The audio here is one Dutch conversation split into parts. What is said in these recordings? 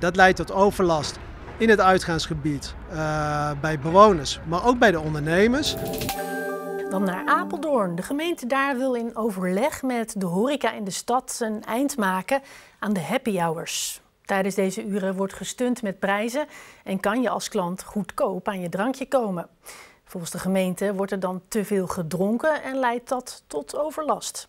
Dat leidt tot overlast in het uitgaansgebied eh, bij bewoners, maar ook bij de ondernemers. Dan naar Apeldoorn. De gemeente daar wil in overleg met de horeca in de stad een eind maken aan de happy hours. Tijdens deze uren wordt gestund met prijzen en kan je als klant goedkoop aan je drankje komen. Volgens de gemeente wordt er dan te veel gedronken en leidt dat tot overlast.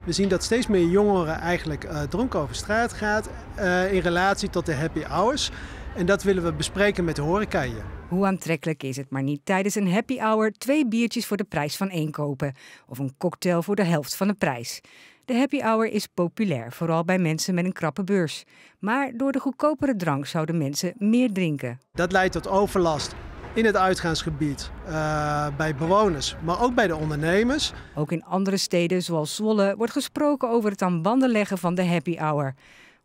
We zien dat steeds meer jongeren eigenlijk eh, dronken over straat gaat eh, in relatie tot de happy hours. En dat willen we bespreken met de horeca Hoe aantrekkelijk is het maar niet tijdens een happy hour twee biertjes voor de prijs van één kopen. Of een cocktail voor de helft van de prijs. De happy hour is populair, vooral bij mensen met een krappe beurs. Maar door de goedkopere drank zouden mensen meer drinken. Dat leidt tot overlast in het uitgaansgebied eh, bij bewoners, maar ook bij de ondernemers. Ook in andere steden zoals Zwolle wordt gesproken over het aan banden leggen van de happy hour.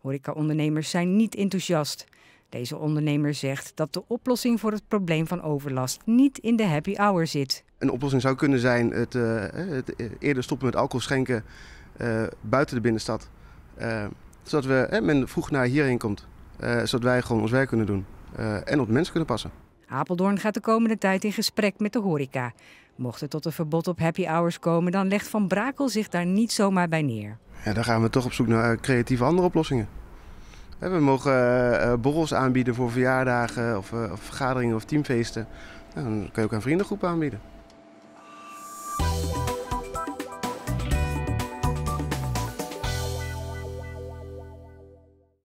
Horeca-ondernemers zijn niet enthousiast. Deze ondernemer zegt dat de oplossing voor het probleem van overlast niet in de happy hour zit. Een oplossing zou kunnen zijn het, eh, het eerder stoppen met alcohol schenken eh, buiten de binnenstad. zodat we, men vroeg naar hierheen komt. zodat wij gewoon ons werk kunnen doen en op mensen kunnen passen. Apeldoorn gaat de komende tijd in gesprek met de horeca. Mocht er tot een verbod op happy hours komen, dan legt Van Brakel zich daar niet zomaar bij neer. Ja, dan gaan we toch op zoek naar eh, creatieve andere oplossingen. Eh, we mogen eh, borrels aanbieden voor verjaardagen of vergaderingen of teamfeesten. Dan kun je ook aan vriendengroepen aanbieden.